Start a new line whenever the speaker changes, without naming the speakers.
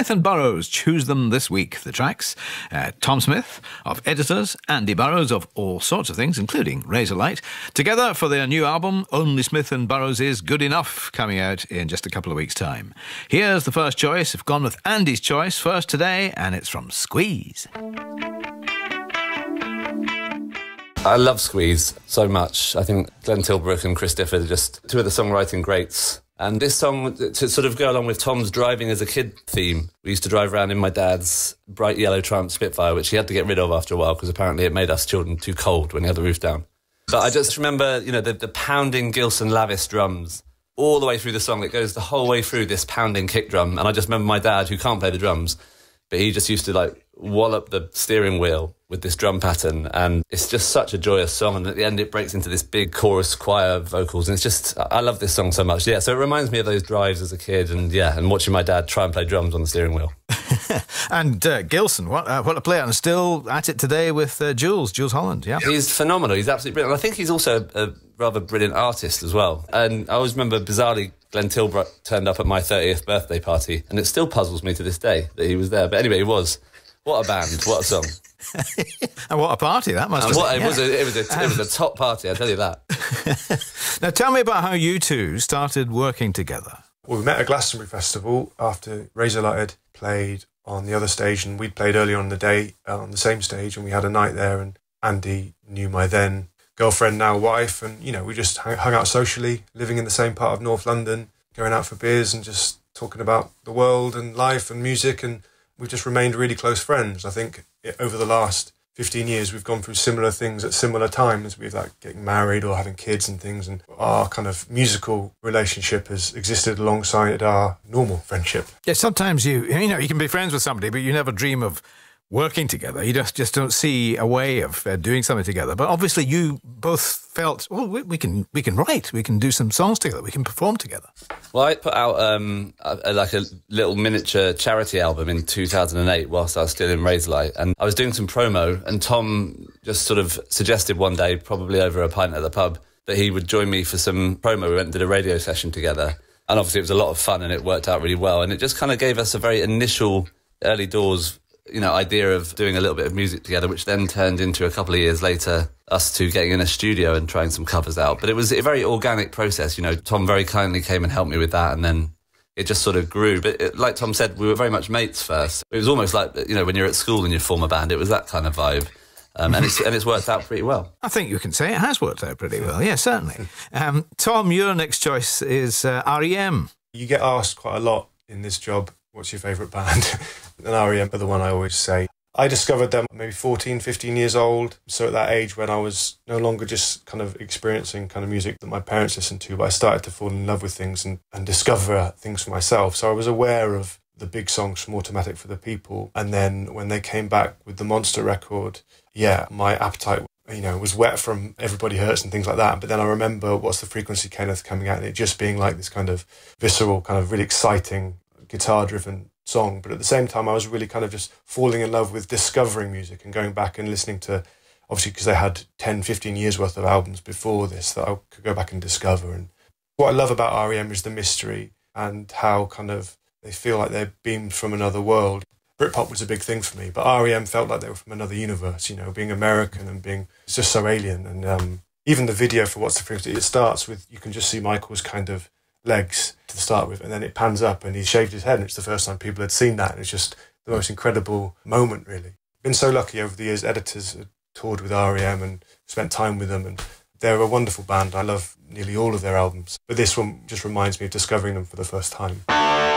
Smith and Burrows choose them this week, the tracks. Uh, Tom Smith of Editors, Andy Burrows of all sorts of things, including Razorlight, together for their new album, Only Smith and Burrows Is Good Enough, coming out in just a couple of weeks' time. Here's the first choice. I've gone with Andy's choice first today, and it's from Squeeze.
I love Squeeze so much. I think Glenn Tilbrook and Chris Difford are just two of the songwriting greats and this song, to sort of go along with Tom's driving as a kid theme, we used to drive around in my dad's bright yellow Triumph Spitfire, which he had to get rid of after a while because apparently it made us children too cold when he had the roof down. But I just remember, you know, the, the pounding Gilson Lavis drums all the way through the song. It goes the whole way through this pounding kick drum. And I just remember my dad, who can't play the drums, but he just used to like wallop the steering wheel with this drum pattern and it's just such a joyous song and at the end it breaks into this big chorus choir vocals and it's just I love this song so much yeah so it reminds me of those drives as a kid and yeah and watching my dad try and play drums on the steering wheel
and uh, Gilson what uh, what a player and still at it today with uh, Jules Jules Holland yeah
he's phenomenal he's absolutely brilliant I think he's also a rather brilliant artist as well and I always remember bizarrely Glenn Tilbrook turned up at my 30th birthday party and it still puzzles me to this day that he was there but anyway he was what a band! What a song!
and what a party that must. And
been, yeah. it was a, it was a, um, it was a top party. I will tell you that.
now tell me about how you two started working together.
Well, we met at Glastonbury Festival after Razorlight had played on the other stage, and we'd played earlier on the day uh, on the same stage, and we had a night there. And Andy knew my then girlfriend, now wife, and you know we just hung out socially, living in the same part of North London, going out for beers and just talking about the world and life and music and we've just remained really close friends. I think over the last 15 years, we've gone through similar things at similar times. We've like getting married or having kids and things. And our kind of musical relationship has existed alongside our normal friendship.
Yeah, sometimes you, you know, you can be friends with somebody, but you never dream of working together. You just, just don't see a way of uh, doing something together. But obviously, you both felt, well, we, we, can we can write, we can do some songs together, we can perform together.
Well, I put out um, a, a, like a little miniature charity album in 2008 whilst I was still in Razorlight. And I was doing some promo, and Tom just sort of suggested one day, probably over a pint at the pub, that he would join me for some promo. We went and did a radio session together. And obviously, it was a lot of fun and it worked out really well. And it just kind of gave us a very initial early doors you know idea of doing a little bit of music together, which then turned into a couple of years later us two getting in a studio and trying some covers out. But it was a very organic process. You know, Tom very kindly came and helped me with that, and then it just sort of grew. But it, like Tom said, we were very much mates first. It was almost like you know when you're at school and you form a band. It was that kind of vibe. Um, and, it's, and it's worked out pretty well.
I think you can say it has worked out pretty well. Yeah, certainly. Um, Tom, your next choice is uh, REM.
You get asked quite a lot in this job What's your favourite band? and REM are the one I always say. I discovered them maybe 14, 15 years old. So at that age when I was no longer just kind of experiencing kind of music that my parents listened to, but I started to fall in love with things and, and discover things for myself. So I was aware of the big songs from Automatic for the People. And then when they came back with the Monster record, yeah, my appetite you know, was wet from Everybody Hurts and things like that. But then I remember What's the Frequency, Kenneth, coming out and it just being like this kind of visceral, kind of really exciting guitar driven song. But at the same time, I was really kind of just falling in love with discovering music and going back and listening to, obviously, because they had 10, 15 years worth of albums before this that I could go back and discover. And what I love about REM is the mystery and how kind of they feel like they're beamed from another world. Britpop was a big thing for me, but REM felt like they were from another universe, you know, being American and being just so alien. And um, even the video for What's the Frequency, it starts with you can just see Michael's kind of legs to start with, and then it pans up and he shaved his head, and it's the first time people had seen that, and it's just the most incredible moment, really. Been so lucky over the years. Editors toured with REM and spent time with them, and they're a wonderful band. I love nearly all of their albums, but this one just reminds me of discovering them for the first time.